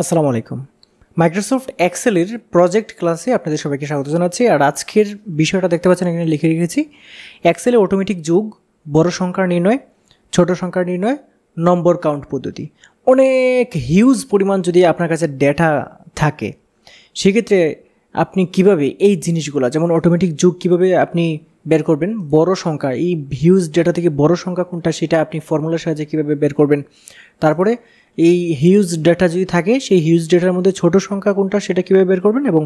আসসালামু আলাইকুম Microsoft এক্সেলের project ক্লাসে আপনাদের সবাইকে স্বাগত জানাচ্ছি আর আজকের বিষয়টা দেখতে পাচ্ছেন এখানে লিখে রেখেছি এক্সেলে অটোমেটিক যোগ বড় সংখ্যার নির্ণয় ছোট সংখ্যার নির্ণয় নম্বর কাউন্ট পদ্ধতি অনেক হিউজ পরিমাণ যদি আপনার কাছে ডেটা থাকে সেক্ষেত্রে আপনি কিভাবে এই জিনিসগুলো যেমন অটোমেটিক যুগ কিভাবে আপনি বের করবেন বড় সংখ্যা এই হিউজ ডেটা থেকে বড় সংখ্যা কোনটা সেটা আপনি ফর্মুলার সাহায্যে কীভাবে বের করবেন তারপরে এই হিউজ ডেটা যদি থাকে সেই হিউজ ডেটার মধ্যে ছোট সংখ্যা কোনটা সেটা কীভাবে বের করবেন এবং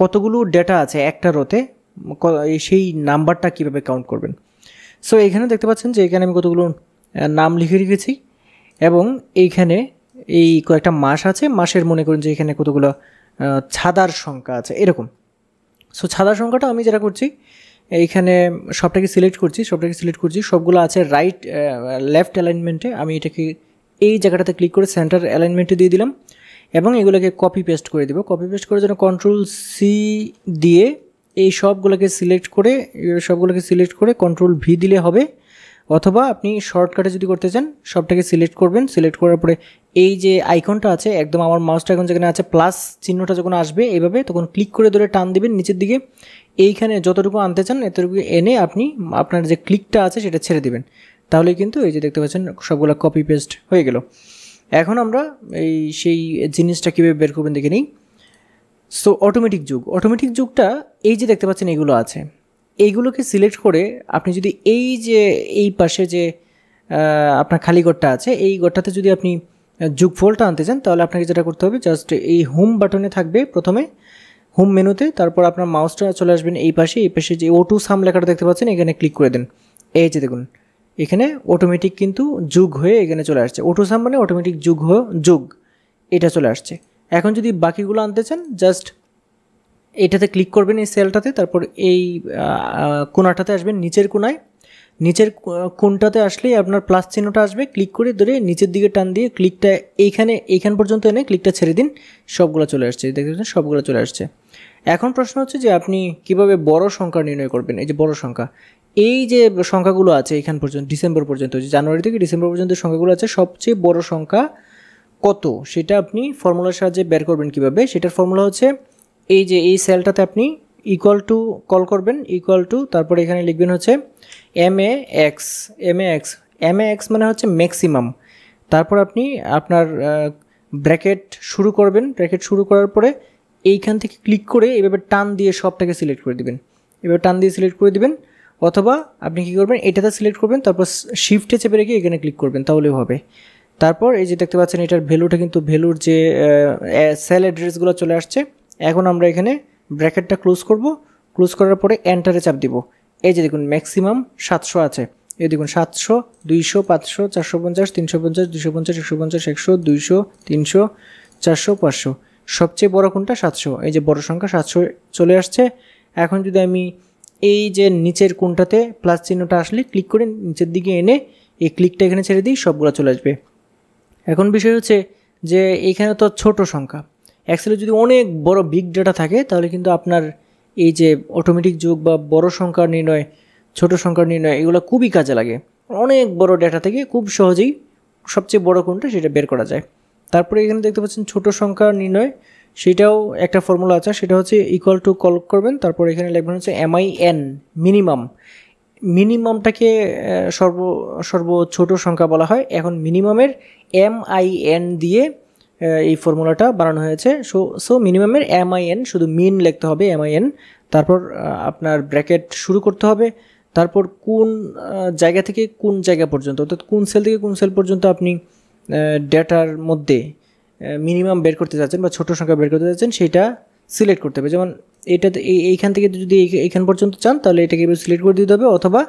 কতগুলো ডেটা আছে একটা রোতে সেই নাম্বারটা কীভাবে কাউন্ট করবেন সো এখানে দেখতে পাচ্ছেন যে এখানে আমি কতগুলো নাম লিখে রেখেছি এবং এইখানে এই কয়েকটা মাস আছে মাসের মনে করুন যে এখানে কতগুলো ছাদার সংখ্যা আছে এরকম সো ছাদার সংখ্যাটা আমি যেটা করছি এইখানে সবটাকে সিলেক্ট করছি সবটাকে সিলেক্ট করছি সবগুলো আছে রাইট লেফট অ্যালাইনমেন্টে আমি এটাকে এই জায়গাটাতে ক্লিক করে সেন্টার অ্যালাইনমেন্টে দিয়ে দিলাম এবং এগুলোকে কপি পেস্ট করে দেবো কপি পেস্ট করার জন্য কন্ট্রোল সি দিয়ে এই সবগুলোকে সিলেক্ট করে সবগুলোকে সিলেক্ট করে কন্ট্রোল ভি দিলে হবে অথবা আপনি শর্টকাটে যদি করতে চান সবটাকে সিলেক্ট করবেন সিলেক্ট করার পরে এই যে আইকনটা আছে একদম আমার মাউসটা এখন যেখানে আছে প্লাস চিহ্নটা যখন আসবে এইভাবে তখন ক্লিক করে ধরে টান দেবেন নিচের দিকে এইখানে যতটুকু আনতে চান এতটুকু এনে আপনি আপনার যে ক্লিকটা আছে সেটা ছেড়ে দেবেন তাহলে কিন্তু এই যে দেখতে পাচ্ছেন সবগুলো কপি পেস্ট হয়ে গেল এখন আমরা এই সেই জিনিসটা কীভাবে বের করবেন দেখে নিই সো অটোমেটিক যুগ অটোমেটিক যুগটা এই যে দেখতে পাচ্ছেন এগুলো আছে এইগুলোকে সিলেক্ট করে আপনি যদি এই যে এই পাশে যে আপনার খালি ঘরটা আছে এই ঘরটাতে যদি আপনি যুগ ফোলটা আনতে চান তাহলে আপনাকে যেটা করতে হবে জাস্ট এই হোম বাটনে থাকবে প্রথমে হোম মেনুতে তারপর আপনার মাউসটা চলে আসবেন এই পাশে এই পাশে যে ও টু সাম লেখাটা দেখতে পাচ্ছেন এখানে ক্লিক করে দেন এই যে দেখুন এখানে অটোমেটিক কিন্তু যুগ হয়ে এখানে চলে আসছে অটোসাম মানে অটোমেটিক যুগ যুগ এটা চলে আসছে এখন যদি বাকিগুলো আনতে চান জাস্ট এটাতে ক্লিক করবেন এই সেলটাতে তারপর এই কোনাটাতে আসবেন নিচের কোনায় নিচের কোনটাতে আসলেই আপনার প্লাস চিহ্নটা আসবে ক্লিক করে ধরে নিচের দিকে টান দিয়ে ক্লিকটা এইখানে এইখান পর্যন্ত এনে ক্লিকটা ছেড়ে দিন সবগুলো চলে আসছে দেখতে সবগুলো চলে আসছে এখন প্রশ্ন হচ্ছে যে আপনি কিভাবে বড় সংখ্যা নির্ণয় করবেন এই যে বড় সংখ্যা এই যে সংখ্যাগুলো আছে এখান পর্যন্ত ডিসেম্বর পর্যন্ত যে জানুয়ারি থেকে ডিসেম্বর পর্যন্ত সংখ্যাগুলো আছে সবচেয়ে বড় সংখ্যা কত সেটা আপনি ফর্মুলার সাহায্যে বের করবেন কিভাবে সেটার ফর্মুলা হচ্ছে এই যে এই সেলটাতে আপনি ইকুয়াল টু কল করবেন ইকুয়াল টু তারপরে এখানে লিখবেন হচ্ছে M A X M A X M A X মানে হচ্ছে ম্যাক্সিমাম তারপর আপনি আপনার ব্র্যাকেট শুরু করবেন ব্র্যাকেট শুরু করার পরে এইখান থেকে ক্লিক করে এভাবে টান দিয়ে সবটাকে সিলেক্ট করে দিবেন এভাবে টান দিয়ে সিলেক্ট করে দিবেন অথবা আপনি কি করবেন এটাতে সিলেক্ট করবেন তারপর শিফটে চেপে রেখে এখানে ক্লিক করবেন তাহলেও হবে তারপর এই যে দেখতে পাচ্ছেন এটার ভ্যালুটা কিন্তু ভ্যালুর যে সেল অ্যাড্রেসগুলো চলে আসছে এখন আমরা এখানে ব্র্যাকেটটা ক্লোজ করব ক্লোজ করার পরে এন্টারে চাপ দিব এই যে দেখুন ম্যাক্সিমাম সাতশো আছে এই দেখুন সাতশো দুইশো পাঁচশো চারশো পঞ্চাশ তিনশো পঞ্চাশ দুশো পঞ্চাশ একশো পঞ্চাশ একশো দুইশো তিনশো চারশো পাঁচশো সবচেয়ে বড় কোনটা সাতশো এই যে বড় সংখ্যা সাতশো চলে আসছে এখন যদি আমি এই যে নিচের কোনটাতে প্লাস চিহ্নটা আসলে ক্লিক করে নিচের দিকে এনে এই ক্লিকটা এখানে ছেড়ে দিই সবগুলো চলে আসবে এখন বিষয় হচ্ছে যে এইখানে তো ছোট সংখ্যা অ্যাক্সেলে যদি অনেক বড় বিগ ডেটা থাকে তাহলে কিন্তু আপনার এই যে অটোমেটিক যোগ বা বড় সংখ্যার নির্ণয় ছোট সংখ্যার নির্ণয় এগুলো খুবই কাজে লাগে অনেক বড় ডেটা থেকে খুব সহজেই সবচেয়ে বড় কোনটা সেটা বের করা যায় তারপরে এখানে দেখতে পাচ্ছেন ছোট সংখ্যা নির্ণয় সেটাও একটা ফর্মুলা আছে সেটা হচ্ছে ইকুয়াল টু কল করবেন তারপর এখানে লিখবেন হচ্ছে এমআই এন মিনিমাম মিনিমামটাকে সর্ব সর্ব ছোট সংখ্যা বলা হয় এখন মিনিমামের এম আই এন দিয়ে এই ফর্মুলাটা বানানো হয়েছে সো সো মিনিমামের এম আই এন শুধু মিন লিখতে হবে এম আই এন তারপর আপনার ব্র্যাকেট শুরু করতে হবে তারপর কোন জায়গা থেকে কোন জায়গা পর্যন্ত অর্থাৎ কোন সেল থেকে কোন সেল পর্যন্ত আপনি ডেটার মধ্যে মিনিমাম বের করতে চাচ্ছেন বা ছোট সংখ্যা বের করতে চাচ্ছেন সেটা সিলেক্ট করতে হবে যেমন এটাতে এইখান থেকে যদি এইখান পর্যন্ত চান তাহলে এটাকে এবার সিলেক্ট করে দিতে হবে অথবা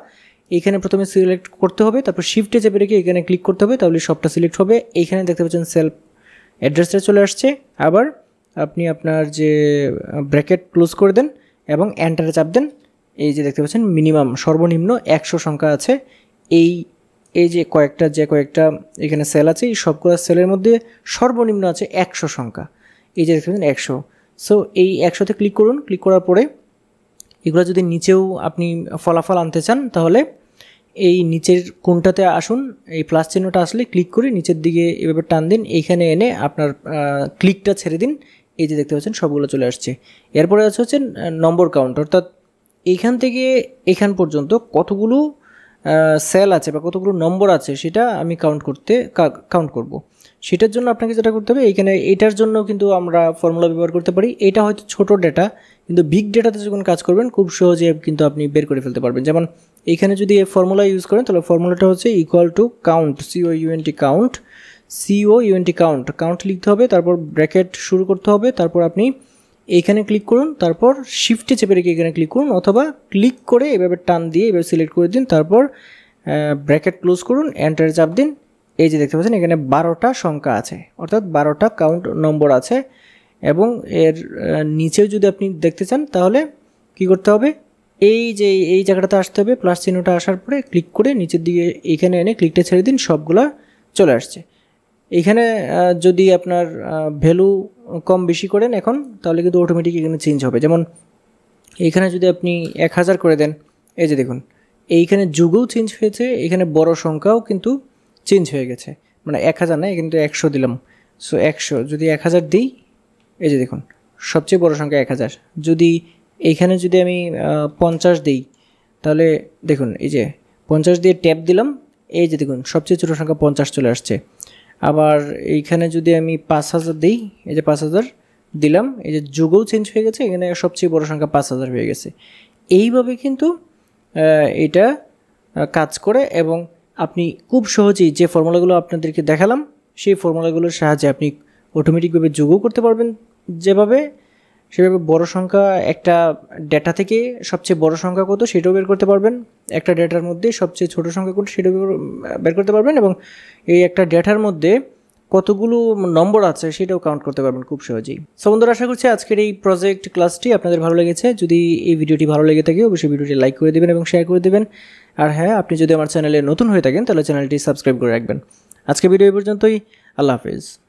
এখানে প্রথমে সিলেক্ট করতে হবে তারপর শিফটে চেপে রেখে এখানে ক্লিক করতে হবে তাহলে সবটা সিলেক্ট হবে এইখানে দেখতে পাচ্ছেন সেলফ অ্যাড্রেসটা চলে আসছে আবার আপনি আপনার যে ব্র্যাকেট ক্লোজ করে দেন এবং এন্টারে চাপ দেন এই যে দেখতে পাচ্ছেন মিনিমাম সর্বনিম্ন একশো সংখ্যা আছে এই এই যে কয়েকটা যে কয়েকটা এখানে সেল আছে এই সবগুলো সেলের মধ্যে সর্বনিম্ন আছে একশো সংখ্যা এই যে দেখতে একশো সো এই একশোতে ক্লিক করুন ক্লিক করার পরে এগুলো যদি নিচেও আপনি ফলাফল আনতে চান তাহলে এই নিচের কোনটাতে আসুন এই প্লাস চিহ্নটা আসলে ক্লিক করে নিচের দিকে এভাবে টান দিন এইখানে এনে আপনার ক্লিকটা ছেড়ে দিন এই যে দেখতে পাচ্ছেন সবগুলো চলে আসছে এরপরে আছে হচ্ছে নম্বর কাউন্ট অর্থাৎ এইখান থেকে এখান পর্যন্ত কতগুলো সেল আছে বা কতগুলো নম্বর আছে সেটা আমি কাউন্ট করতে কাউন্ট করব। সেটার জন্য আপনাকে যেটা করতে হবে এইখানে এইটার জন্য কিন্তু আমরা ফর্মুলা ব্যবহার করতে পারি এটা হয়তো ছোট ডেটা কিন্তু বিগ ডেটাতে যখন কাজ করবেন খুব সহজে কিন্তু আপনি বের করে ফেলতে পারবেন যেমন এইখানে যদি ফর্মুলা ইউজ করেন তাহলে ফর্মুলাটা হচ্ছে equal to count C O U N T count C O U N T count count লিখতে হবে তারপর ব্র্যাকেট শুরু করতে হবে তারপর আপনি এইখানে ক্লিক করুন তারপর শিফটে চেপে রেখে এখানে ক্লিক করুন অথবা ক্লিক করে এভাবে টান দিয়ে এভাবে সিলেক্ট করে দিন তারপর ব্র্যাকেট ক্লোজ করুন এন্টার চাপ দিন এই যে দেখতে পাচ্ছেন এখানে বারোটা সংখ্যা আছে অর্থাৎ বারোটা কাউন্ট নম্বর আছে এবং এর নিচেও যদি আপনি দেখতে চান তাহলে কি করতে হবে এই যে এই জায়গাটাতে আসতে হবে প্লাস চিহ্নটা আসার পরে ক্লিক করে নিচের দিকে এখানে এনে ক্লিকটা ছেড়ে দিন সবগুলা চলে আসছে এখানে যদি আপনার ভ্যালু কম বেশি করেন এখন তাহলে কিন্তু অটোমেটিক এখানে চেঞ্জ হবে যেমন এইখানে যদি আপনি এক হাজার করে দেন এই যে দেখুন এইখানে যুগও চেঞ্জ হয়েছে এখানে বড় সংখ্যাও কিন্তু চেঞ্জ হয়ে গেছে মানে এক হাজার না কিন্তু একশো দিলাম সো একশো যদি এক হাজার দিই এই যে দেখুন সবচেয়ে বড় সংখ্যা এক হাজার যদি এইখানে যদি আমি পঞ্চাশ দিই তাহলে দেখুন এই যে পঞ্চাশ দিয়ে ট্যাপ দিলাম এই যে দেখুন সবচেয়ে ছোটো সংখ্যা পঞ্চাশ চলে আসছে আবার এইখানে যদি আমি পাঁচ হাজার দিই এই যে পাঁচ হাজার দিলাম এই যে যুগও চেঞ্জ হয়ে গেছে এখানে সবচেয়ে বড় সংখ্যা পাঁচ হাজার হয়ে গেছে এইভাবে কিন্তু এটা কাজ করে এবং আপনি খুব সহজেই যে ফর্মুলাগুলো আপনাদেরকে দেখালাম সেই ফর্মুলাগুলোর সাহায্যে আপনি অটোমেটিকভাবে যোগও করতে পারবেন যেভাবে সেভাবে বড় সংখ্যা একটা ডেটা থেকে সবচেয়ে বড় সংখ্যা কত সেটাও বের করতে পারবেন একটা ডেটার মধ্যে সবচেয়ে ছোট সংখ্যা কত সেটাও বের করতে পারবেন এবং এই একটা ডেটার মধ্যে কতগুলো নম্বর আছে সেটাও কাউন্ট করতে পারবেন খুব সহজেই সো বন্ধুরা আশা করছি আজকের এই প্রজেক্ট ক্লাসটি আপনাদের ভালো লেগেছে যদি এই ভিডিওটি ভালো লেগে থাকে অবশ্যই ভিডিওটি লাইক করে দেবেন এবং শেয়ার করে দেবেন আর হ্যাঁ আপনি যদি আমার চ্যানেলে নতুন হয়ে থাকেন তাহলে চ্যানেলটি সাবস্ক্রাইব করে রাখবেন আজকে ভিডিও এই পর্যন্তই আল্লাহ হাফিজ